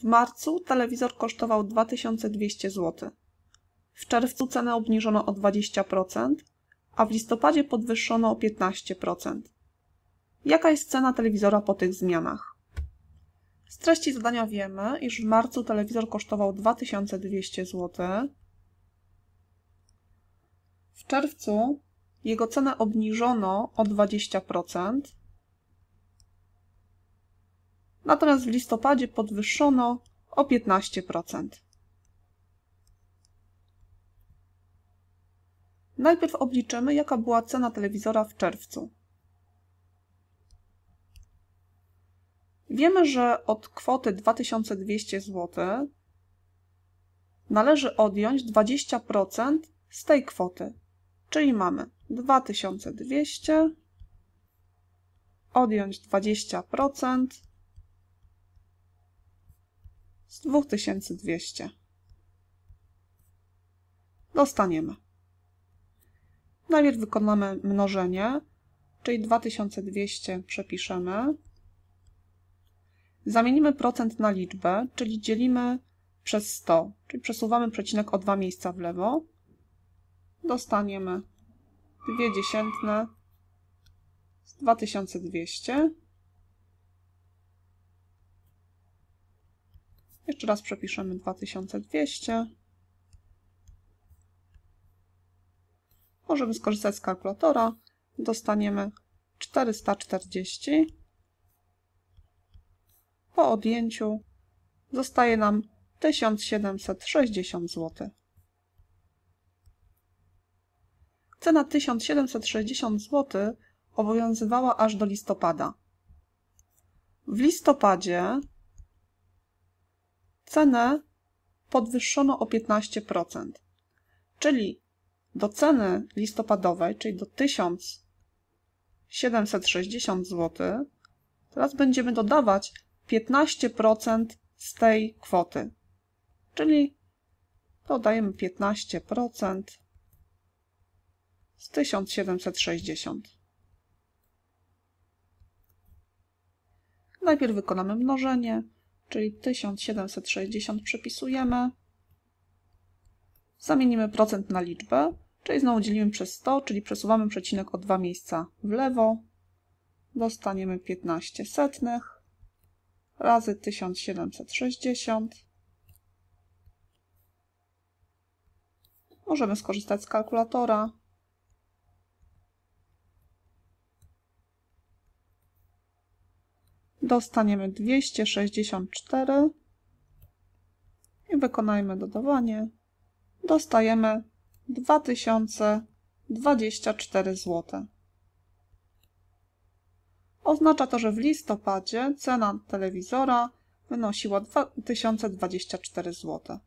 W marcu telewizor kosztował 2200 zł. W czerwcu cenę obniżono o 20%, a w listopadzie podwyższono o 15%. Jaka jest cena telewizora po tych zmianach? Z treści zadania wiemy, iż w marcu telewizor kosztował 2200 zł. W czerwcu jego cenę obniżono o 20%, natomiast w listopadzie podwyższono o 15%. Najpierw obliczymy, jaka była cena telewizora w czerwcu. Wiemy, że od kwoty 2200 zł należy odjąć 20% z tej kwoty, czyli mamy 2200 odjąć 20% z 2200. Dostaniemy. Najpierw wykonamy mnożenie, czyli 2200 przepiszemy. Zamienimy procent na liczbę, czyli dzielimy przez 100, czyli przesuwamy przecinek o dwa miejsca w lewo. Dostaniemy 2 dziesiętne z 2200. Jeszcze raz przepiszemy 2200. Możemy skorzystać z kalkulatora. Dostaniemy 440. Po odjęciu zostaje nam 1760 zł. Cena 1760 zł obowiązywała aż do listopada. W listopadzie cenę podwyższono o 15%. Czyli do ceny listopadowej, czyli do 1760 zł, teraz będziemy dodawać 15% z tej kwoty. Czyli dodajemy 15% z 1760. Najpierw wykonamy mnożenie czyli 1760 przepisujemy. Zamienimy procent na liczbę, czyli znowu dzielimy przez 100, czyli przesuwamy przecinek o dwa miejsca w lewo. Dostaniemy 15 setnych razy 1760. Możemy skorzystać z kalkulatora. dostaniemy 264 i wykonajmy dodawanie. Dostajemy 2024 zł. Oznacza to, że w listopadzie cena telewizora wynosiła 2024 zł.